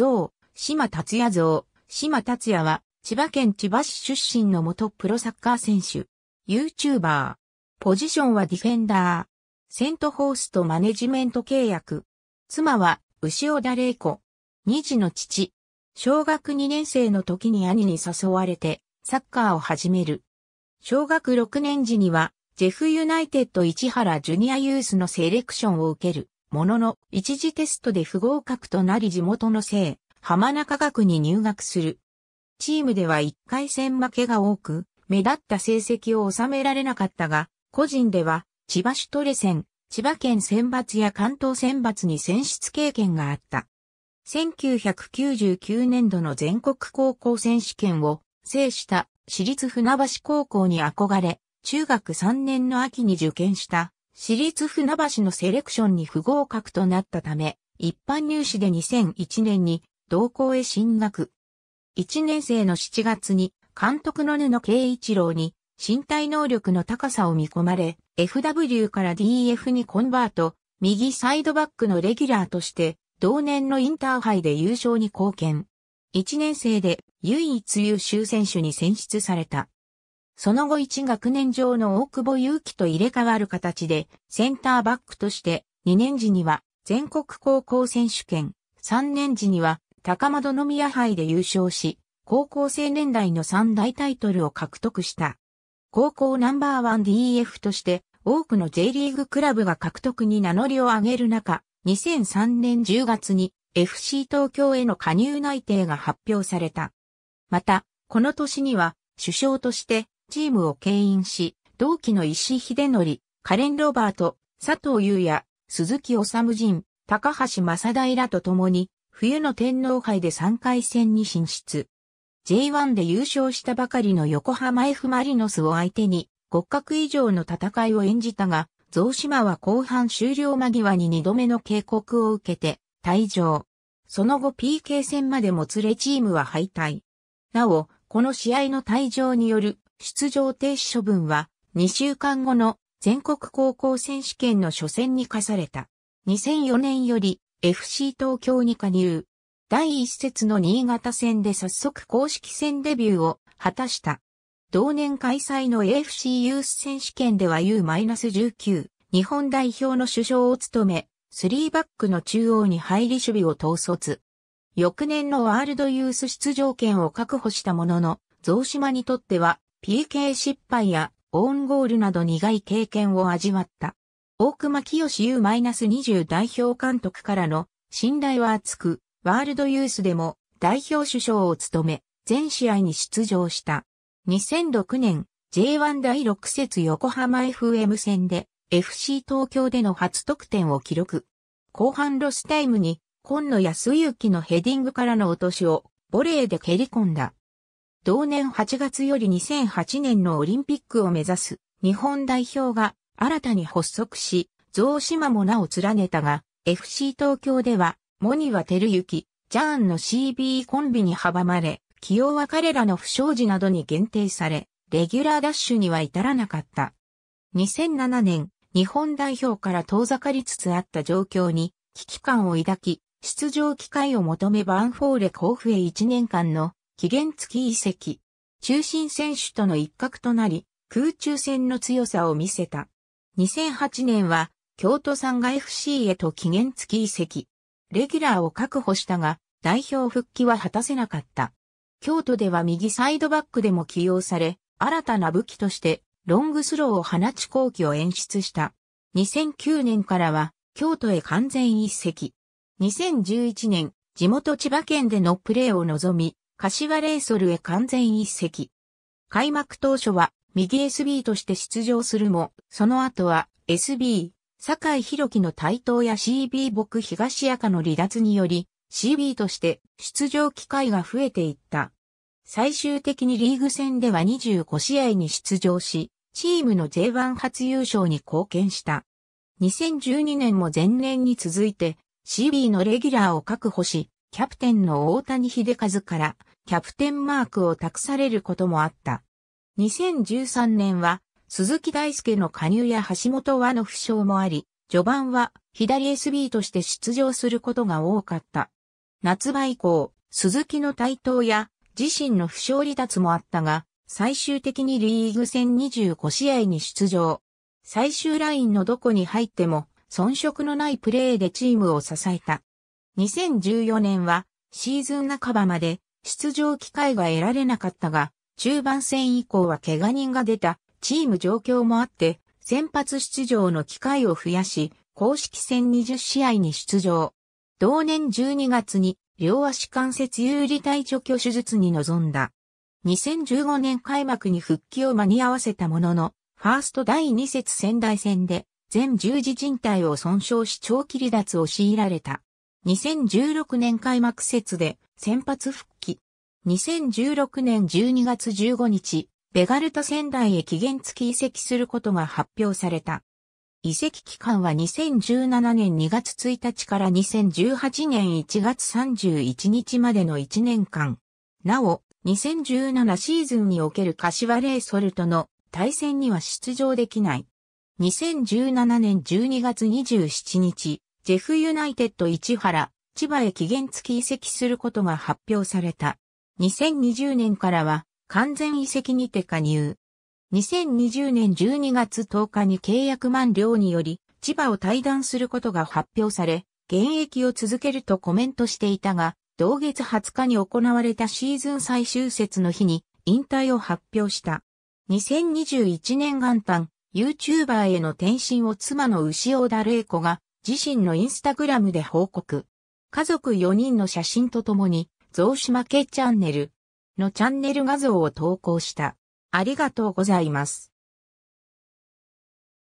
像、島達也像、島達也は、千葉県千葉市出身の元プロサッカー選手、YouTuber。ポジションはディフェンダー。セントホースとマネジメント契約。妻は、牛尾田玲子。二児の父。小学2年生の時に兄に誘われて、サッカーを始める。小学6年時には、ジェフユナイテッド市原ジュニアユースのセレクションを受ける。ものの、一時テストで不合格となり地元の生、浜中学に入学する。チームでは一回戦負けが多く、目立った成績を収められなかったが、個人では、千葉シュトレ戦、千葉県選抜や関東選抜に選出経験があった。1999年度の全国高校選手権を制した私立船橋高校に憧れ、中学3年の秋に受験した私立船橋のセレクションに不合格となったため、一般入試で2001年に同校へ進学。1年生の7月に監督の布圭一郎に身体能力の高さを見込まれ、FW から DF にコンバート、右サイドバックのレギュラーとして、同年のインターハイで優勝に貢献。1年生で唯一優秀選手に選出された。その後一学年上の大久保祐希と入れ替わる形で、センターバックとして、2年時には全国高校選手権、3年時には高円宮杯で優勝し、高校生年代の3大タイトルを獲得した。高校ナンバーワン DF として、多くの J リーグクラブが獲得に名乗りを上げる中、2003年10月に FC 東京への加入内定が発表された。また、この年には、首相としてチームを牽引し、同期の石井秀則、カレン・ロバート、佐藤優也、鈴木治人、高橋正大らと共に、冬の天皇杯で3回戦に進出。J1 で優勝したばかりの横浜 F・ マリノスを相手に、骨格以上の戦いを演じたが、増島は後半終了間際に2度目の警告を受けて、退場。その後 PK 戦までもつれチームは敗退。なお、この試合の退場による出場停止処分は2週間後の全国高校選手権の初戦に課された。2004年より FC 東京に加入。第一節の新潟戦で早速公式戦デビューを果たした。同年開催の AFC ユース選手権では U-19 日本代表の首相を務め、3バックの中央に入り守備を統率。翌年のワールドユース出場権を確保したものの、増島にとっては PK 失敗やオウンゴールなど苦い経験を味わった。大熊清 U-20 代表監督からの信頼は厚く、ワールドユースでも代表首相を務め、全試合に出場した。2006年 J1 第6節横浜 FM 戦で FC 東京での初得点を記録。後半ロスタイムに、今野康之のヘディングからの落としをボレーで蹴り込んだ。同年8月より2008年のオリンピックを目指す日本代表が新たに発足し、増島も名を連ねたが、FC 東京では、モニはテルユキ、ジャーンの CB コンビに阻まれ、起用は彼らの不祥事などに限定され、レギュラーダッシュには至らなかった。2007年、日本代表から遠ざかりつつあった状況に危機感を抱き、出場機会を求めバンフォーレ甲府へ1年間の期限付き移籍。中心選手との一角となり、空中戦の強さを見せた。2008年は、京都産が FC へと期限付き移籍。レギュラーを確保したが、代表復帰は果たせなかった。京都では右サイドバックでも起用され、新たな武器としてロングスローを放ち後期を演出した。2009年からは京都へ完全一席。2011年、地元千葉県でのプレーを望み、柏レイソルへ完全一席。開幕当初は右 SB として出場するも、その後は SB、坂井宏樹の台頭や CB 僕東赤の離脱により、CB として出場機会が増えていった。最終的にリーグ戦では25試合に出場し、チームの J1 初優勝に貢献した。2012年も前年に続いて CB のレギュラーを確保し、キャプテンの大谷秀和からキャプテンマークを託されることもあった。2013年は鈴木大介の加入や橋本和の負傷もあり、序盤は左 SB として出場することが多かった。夏場以降、鈴木の台頭や自身の負傷離脱もあったが、最終的にリーグ戦25試合に出場。最終ラインのどこに入っても遜色のないプレーでチームを支えた。2014年はシーズン半ばまで出場機会が得られなかったが、中盤戦以降は怪我人が出たチーム状況もあって、先発出場の機会を増やし、公式戦20試合に出場。同年12月に両足関節有利体除去手術に臨んだ。2015年開幕に復帰を間に合わせたものの、ファースト第2節仙台戦で全十字人帯を損傷し長期離脱を強いられた。2016年開幕節で先発復帰。2016年12月15日、ベガルタ仙台へ期限付き移籍することが発表された。移籍期間は2017年2月1日から2018年1月31日までの1年間。なお、2017シーズンにおける柏レイソルトの対戦には出場できない。2017年12月27日、ジェフユナイテッド市原、千葉へ期限付き移籍することが発表された。2020年からは完全移籍にて加入。2020年12月10日に契約満了により、千葉を退団することが発表され、現役を続けるとコメントしていたが、同月20日に行われたシーズン最終節の日に引退を発表した。2021年元旦、YouTuber への転身を妻の牛尾田玲子が自身のインスタグラムで報告。家族4人の写真とともに、増島家チャンネルのチャンネル画像を投稿した。ありがとうございます。